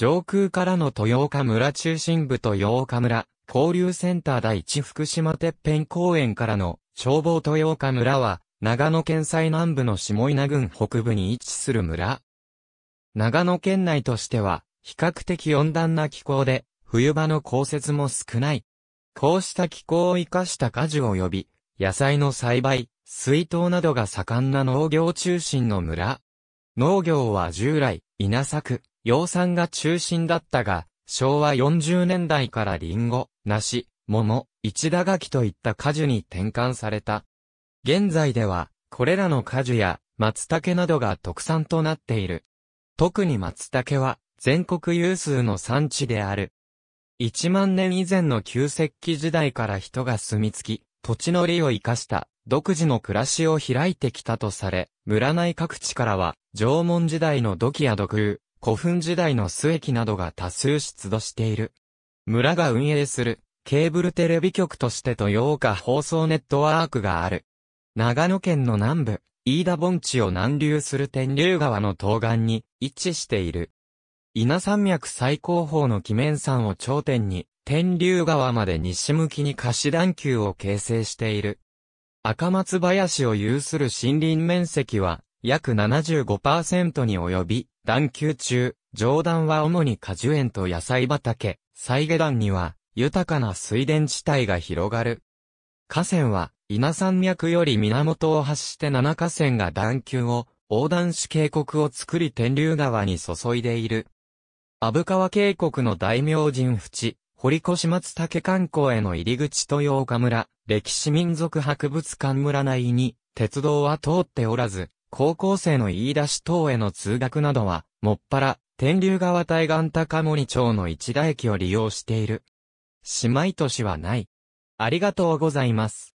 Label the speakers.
Speaker 1: 上空からの豊岡村中心部と豊岡村、交流センター第一福島てっぺん公園からの消防豊岡村は、長野県最南部の下稲郡北部に位置する村。長野県内としては、比較的温暖な気候で、冬場の降雪も少ない。こうした気候を生かした果樹及び、野菜の栽培、水筒などが盛んな農業中心の村。農業は従来、稲作、養蚕が中心だったが、昭和40年代からリンゴ、梨、桃、一打柿といった果樹に転換された。現在では、これらの果樹や松茸などが特産となっている。特に松茸は全国有数の産地である。1万年以前の旧石器時代から人が住み着き、土地の利を生かした独自の暮らしを開いてきたとされ、村内各地からは縄文時代の土器や土偶、古墳時代の末期などが多数出土している。村が運営するケーブルテレビ局として豊岡放送ネットワークがある。長野県の南部、飯田盆地を南流する天竜川の東岸に位置している。稲山脈最高峰の鬼面山を頂点に、天竜川まで西向きに貸し段丘を形成している。赤松林を有する森林面積は約75%に及び、段丘中、上段は主に果樹園と野菜畑、再下段には豊かな水田地帯が広がる。河川は稲山脈より源を発して7河川が段丘を横断し渓谷を作り天竜川に注いでいる。阿武川渓谷の大明神淵、堀越松竹観光への入り口豊岡村、歴史民族博物館村内に、鉄道は通っておらず、高校生の言い出し等への通学などは、もっぱら、天竜川対岸高森町の一田駅を利用している。姉妹都市はない。ありがとうございます。